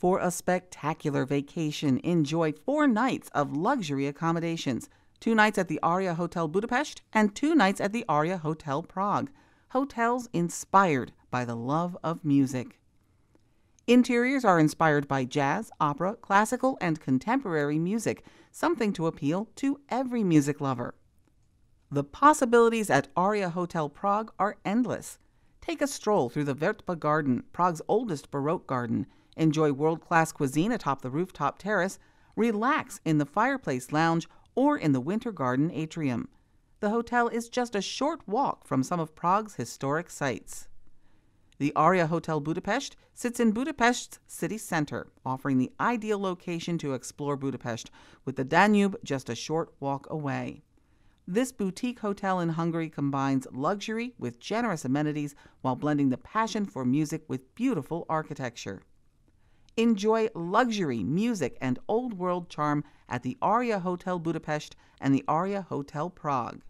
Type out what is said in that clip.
for a spectacular vacation. Enjoy four nights of luxury accommodations two nights at the Aria Hotel Budapest and two nights at the Aria Hotel Prague. Hotels inspired by the love of music. Interiors are inspired by jazz, opera, classical, and contemporary music, something to appeal to every music lover. The possibilities at Aria Hotel Prague are endless. Take a stroll through the Vertba Garden, Prague's oldest Baroque garden, enjoy world class cuisine atop the rooftop terrace, relax in the fireplace lounge, or in the Winter Garden atrium. The hotel is just a short walk from some of Prague's historic sites. The Aria Hotel Budapest sits in Budapest's city center, offering the ideal location to explore Budapest, with the Danube just a short walk away. This boutique hotel in Hungary combines luxury with generous amenities while blending the passion for music with beautiful architecture. Enjoy luxury, music, and old world charm at the Aria Hotel Budapest and the Aria Hotel Prague.